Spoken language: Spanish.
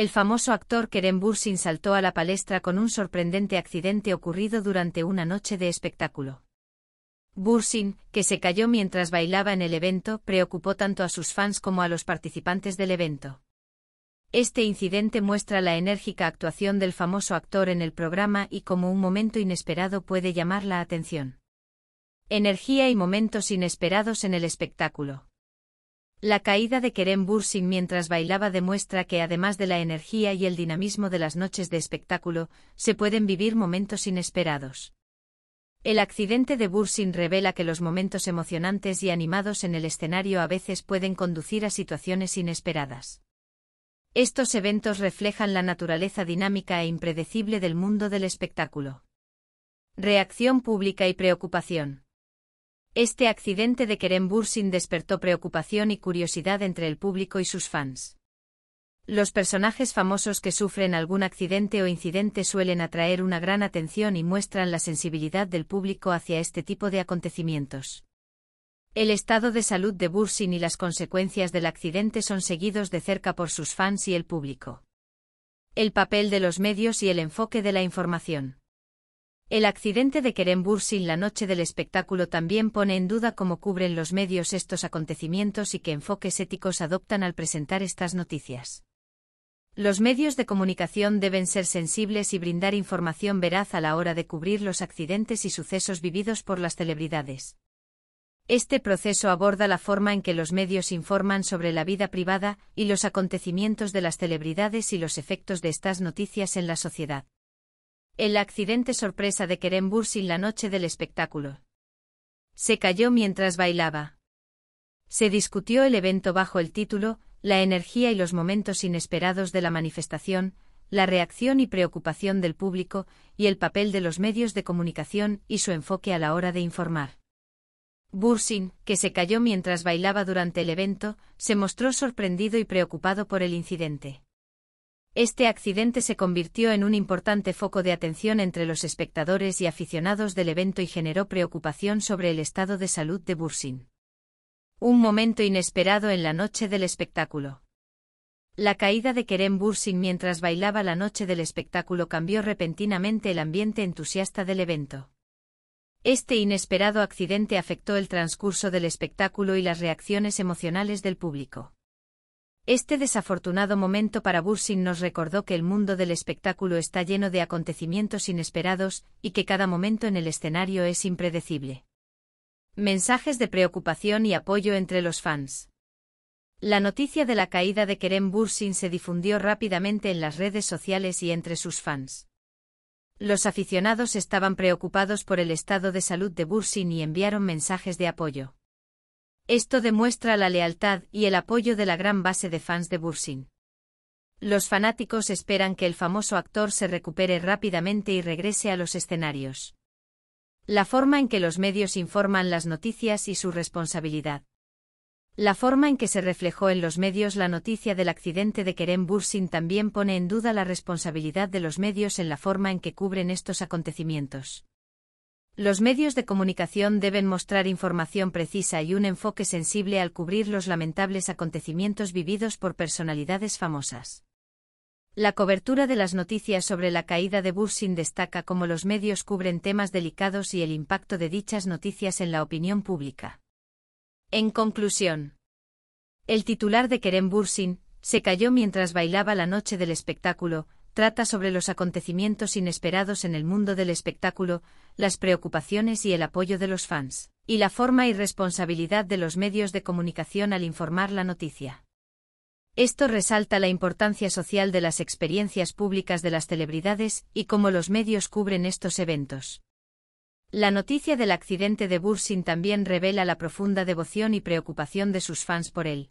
El famoso actor Kerem Bursin saltó a la palestra con un sorprendente accidente ocurrido durante una noche de espectáculo. Bursin, que se cayó mientras bailaba en el evento, preocupó tanto a sus fans como a los participantes del evento. Este incidente muestra la enérgica actuación del famoso actor en el programa y cómo un momento inesperado puede llamar la atención. Energía y momentos inesperados en el espectáculo. La caída de Kerem Bursin mientras bailaba demuestra que además de la energía y el dinamismo de las noches de espectáculo, se pueden vivir momentos inesperados. El accidente de Bursin revela que los momentos emocionantes y animados en el escenario a veces pueden conducir a situaciones inesperadas. Estos eventos reflejan la naturaleza dinámica e impredecible del mundo del espectáculo. Reacción pública y preocupación. Este accidente de Kerem Bursin despertó preocupación y curiosidad entre el público y sus fans. Los personajes famosos que sufren algún accidente o incidente suelen atraer una gran atención y muestran la sensibilidad del público hacia este tipo de acontecimientos. El estado de salud de Bursin y las consecuencias del accidente son seguidos de cerca por sus fans y el público. El papel de los medios y el enfoque de la información. El accidente de en la noche del espectáculo también pone en duda cómo cubren los medios estos acontecimientos y qué enfoques éticos adoptan al presentar estas noticias. Los medios de comunicación deben ser sensibles y brindar información veraz a la hora de cubrir los accidentes y sucesos vividos por las celebridades. Este proceso aborda la forma en que los medios informan sobre la vida privada y los acontecimientos de las celebridades y los efectos de estas noticias en la sociedad. El accidente sorpresa de Kerem Bursin la noche del espectáculo. Se cayó mientras bailaba. Se discutió el evento bajo el título, la energía y los momentos inesperados de la manifestación, la reacción y preocupación del público, y el papel de los medios de comunicación y su enfoque a la hora de informar. Bursin, que se cayó mientras bailaba durante el evento, se mostró sorprendido y preocupado por el incidente. Este accidente se convirtió en un importante foco de atención entre los espectadores y aficionados del evento y generó preocupación sobre el estado de salud de Bursin. Un momento inesperado en la noche del espectáculo. La caída de Kerem Bursin mientras bailaba la noche del espectáculo cambió repentinamente el ambiente entusiasta del evento. Este inesperado accidente afectó el transcurso del espectáculo y las reacciones emocionales del público. Este desafortunado momento para Bursin nos recordó que el mundo del espectáculo está lleno de acontecimientos inesperados y que cada momento en el escenario es impredecible. Mensajes de preocupación y apoyo entre los fans. La noticia de la caída de Kerem Bursin se difundió rápidamente en las redes sociales y entre sus fans. Los aficionados estaban preocupados por el estado de salud de Bursin y enviaron mensajes de apoyo. Esto demuestra la lealtad y el apoyo de la gran base de fans de Bursin. Los fanáticos esperan que el famoso actor se recupere rápidamente y regrese a los escenarios. La forma en que los medios informan las noticias y su responsabilidad. La forma en que se reflejó en los medios la noticia del accidente de Kerem Bursin también pone en duda la responsabilidad de los medios en la forma en que cubren estos acontecimientos. Los medios de comunicación deben mostrar información precisa y un enfoque sensible al cubrir los lamentables acontecimientos vividos por personalidades famosas. La cobertura de las noticias sobre la caída de Bursin destaca cómo los medios cubren temas delicados y el impacto de dichas noticias en la opinión pública. En conclusión, el titular de Kerem Bursin se cayó mientras bailaba la noche del espectáculo, trata sobre los acontecimientos inesperados en el mundo del espectáculo, las preocupaciones y el apoyo de los fans, y la forma y responsabilidad de los medios de comunicación al informar la noticia. Esto resalta la importancia social de las experiencias públicas de las celebridades y cómo los medios cubren estos eventos. La noticia del accidente de Bursin también revela la profunda devoción y preocupación de sus fans por él,